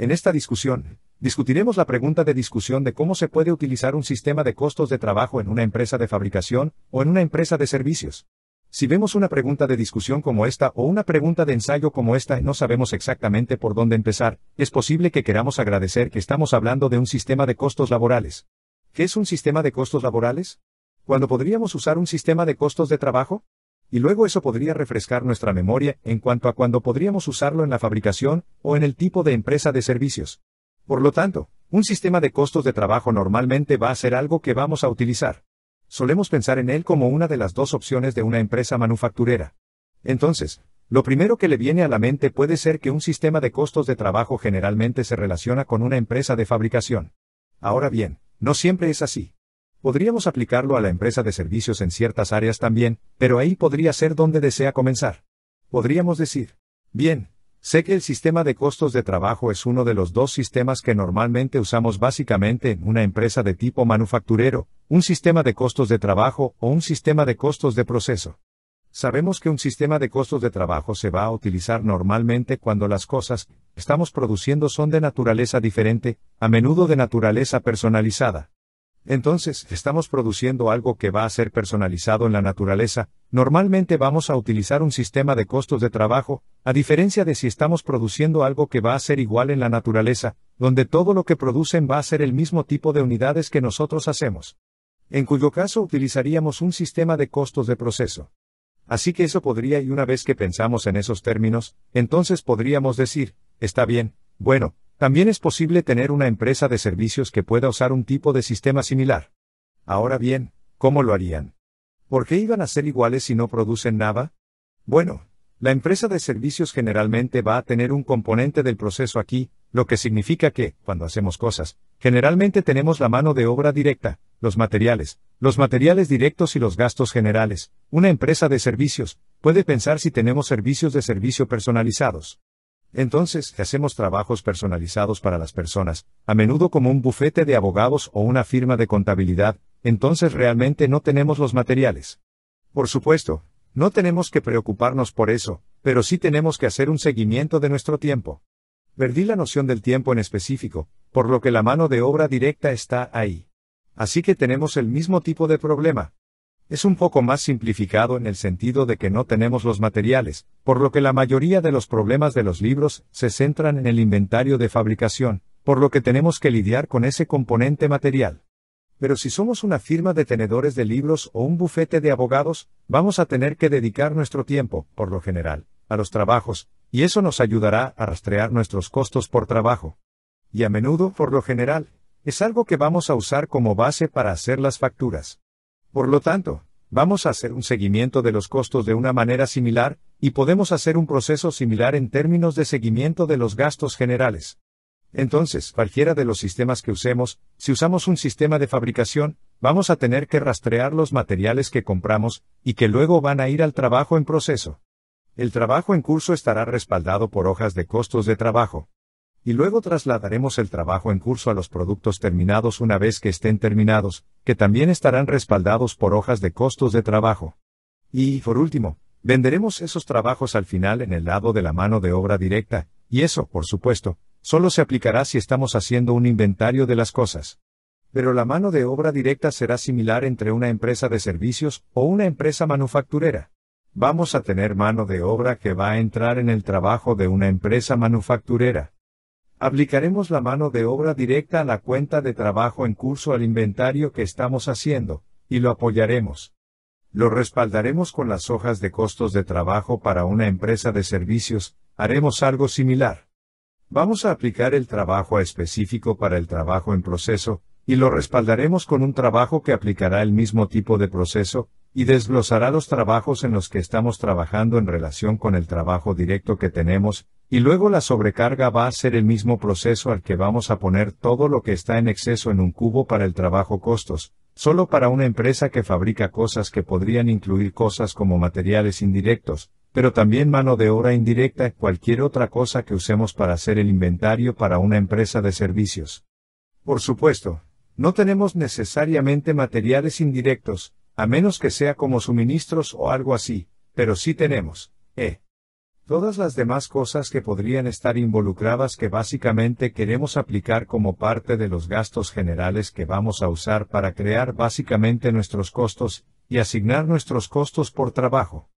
En esta discusión, discutiremos la pregunta de discusión de cómo se puede utilizar un sistema de costos de trabajo en una empresa de fabricación o en una empresa de servicios. Si vemos una pregunta de discusión como esta o una pregunta de ensayo como esta y no sabemos exactamente por dónde empezar, es posible que queramos agradecer que estamos hablando de un sistema de costos laborales. ¿Qué es un sistema de costos laborales? ¿Cuándo podríamos usar un sistema de costos de trabajo? y luego eso podría refrescar nuestra memoria en cuanto a cuándo podríamos usarlo en la fabricación o en el tipo de empresa de servicios. Por lo tanto, un sistema de costos de trabajo normalmente va a ser algo que vamos a utilizar. Solemos pensar en él como una de las dos opciones de una empresa manufacturera. Entonces, lo primero que le viene a la mente puede ser que un sistema de costos de trabajo generalmente se relaciona con una empresa de fabricación. Ahora bien, no siempre es así. Podríamos aplicarlo a la empresa de servicios en ciertas áreas también, pero ahí podría ser donde desea comenzar. Podríamos decir, bien, sé que el sistema de costos de trabajo es uno de los dos sistemas que normalmente usamos básicamente en una empresa de tipo manufacturero, un sistema de costos de trabajo o un sistema de costos de proceso. Sabemos que un sistema de costos de trabajo se va a utilizar normalmente cuando las cosas que estamos produciendo son de naturaleza diferente, a menudo de naturaleza personalizada. Entonces, estamos produciendo algo que va a ser personalizado en la naturaleza, normalmente vamos a utilizar un sistema de costos de trabajo, a diferencia de si estamos produciendo algo que va a ser igual en la naturaleza, donde todo lo que producen va a ser el mismo tipo de unidades que nosotros hacemos. En cuyo caso utilizaríamos un sistema de costos de proceso. Así que eso podría y una vez que pensamos en esos términos, entonces podríamos decir, está bien, bueno, también es posible tener una empresa de servicios que pueda usar un tipo de sistema similar. Ahora bien, ¿cómo lo harían? ¿Por qué iban a ser iguales si no producen nada? Bueno, la empresa de servicios generalmente va a tener un componente del proceso aquí, lo que significa que, cuando hacemos cosas, generalmente tenemos la mano de obra directa, los materiales, los materiales directos y los gastos generales. Una empresa de servicios puede pensar si tenemos servicios de servicio personalizados. Entonces, hacemos trabajos personalizados para las personas, a menudo como un bufete de abogados o una firma de contabilidad, entonces realmente no tenemos los materiales. Por supuesto, no tenemos que preocuparnos por eso, pero sí tenemos que hacer un seguimiento de nuestro tiempo. Perdí la noción del tiempo en específico, por lo que la mano de obra directa está ahí. Así que tenemos el mismo tipo de problema es un poco más simplificado en el sentido de que no tenemos los materiales, por lo que la mayoría de los problemas de los libros se centran en el inventario de fabricación, por lo que tenemos que lidiar con ese componente material. Pero si somos una firma de tenedores de libros o un bufete de abogados, vamos a tener que dedicar nuestro tiempo, por lo general, a los trabajos, y eso nos ayudará a rastrear nuestros costos por trabajo. Y a menudo, por lo general, es algo que vamos a usar como base para hacer las facturas. Por lo tanto, vamos a hacer un seguimiento de los costos de una manera similar, y podemos hacer un proceso similar en términos de seguimiento de los gastos generales. Entonces, cualquiera de los sistemas que usemos, si usamos un sistema de fabricación, vamos a tener que rastrear los materiales que compramos, y que luego van a ir al trabajo en proceso. El trabajo en curso estará respaldado por hojas de costos de trabajo y luego trasladaremos el trabajo en curso a los productos terminados una vez que estén terminados, que también estarán respaldados por hojas de costos de trabajo. Y, por último, venderemos esos trabajos al final en el lado de la mano de obra directa, y eso, por supuesto, solo se aplicará si estamos haciendo un inventario de las cosas. Pero la mano de obra directa será similar entre una empresa de servicios o una empresa manufacturera. Vamos a tener mano de obra que va a entrar en el trabajo de una empresa manufacturera. Aplicaremos la mano de obra directa a la cuenta de trabajo en curso al inventario que estamos haciendo, y lo apoyaremos. Lo respaldaremos con las hojas de costos de trabajo para una empresa de servicios, haremos algo similar. Vamos a aplicar el trabajo específico para el trabajo en proceso, y lo respaldaremos con un trabajo que aplicará el mismo tipo de proceso, y desglosará los trabajos en los que estamos trabajando en relación con el trabajo directo que tenemos, y luego la sobrecarga va a ser el mismo proceso al que vamos a poner todo lo que está en exceso en un cubo para el trabajo costos, solo para una empresa que fabrica cosas que podrían incluir cosas como materiales indirectos, pero también mano de obra indirecta y cualquier otra cosa que usemos para hacer el inventario para una empresa de servicios. Por supuesto, no tenemos necesariamente materiales indirectos, a menos que sea como suministros o algo así, pero sí tenemos, ¿eh? Todas las demás cosas que podrían estar involucradas que básicamente queremos aplicar como parte de los gastos generales que vamos a usar para crear básicamente nuestros costos, y asignar nuestros costos por trabajo.